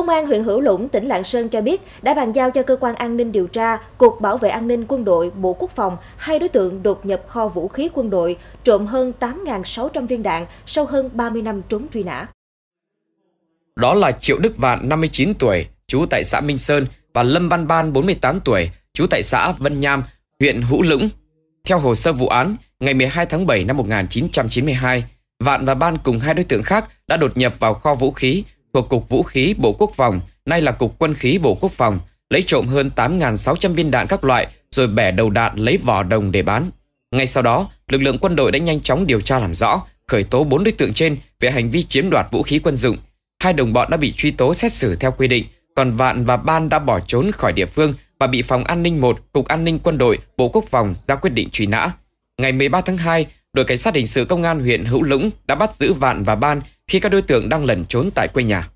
Công an huyện Hữu Lũng, tỉnh Lạng Sơn cho biết đã bàn giao cho cơ quan an ninh điều tra, Cục Bảo vệ An ninh Quân đội, Bộ Quốc phòng hai đối tượng đột nhập kho vũ khí quân đội, trộm hơn 8.600 viên đạn sau hơn 30 năm trốn truy nã. Đó là Triệu Đức Vạn, 59 tuổi, trú tại xã Minh Sơn và Lâm Văn Ban, 48 tuổi, trú tại xã Vân Nham, huyện Hữu Lũng. Theo hồ sơ vụ án, ngày 12 tháng 7 năm 1992, Vạn và Ban cùng hai đối tượng khác đã đột nhập vào kho vũ khí thuộc Cục Vũ khí Bộ Quốc phòng, nay là Cục Quân khí Bộ Quốc phòng, lấy trộm hơn 8.600 viên đạn các loại rồi bẻ đầu đạn lấy vỏ đồng để bán. Ngay sau đó, lực lượng quân đội đã nhanh chóng điều tra làm rõ, khởi tố 4 đối tượng trên về hành vi chiếm đoạt vũ khí quân dụng. Hai đồng bọn đã bị truy tố xét xử theo quy định, còn Vạn và Ban đã bỏ trốn khỏi địa phương và bị Phòng An ninh 1, Cục An ninh Quân đội, Bộ Quốc phòng ra quyết định truy nã. Ngày 13 tháng 2, đội cảnh sát hình sự công an huyện Hữu Lũng đã bắt giữ Vạn và Ban khi các đối tượng đang lẩn trốn tại quê nhà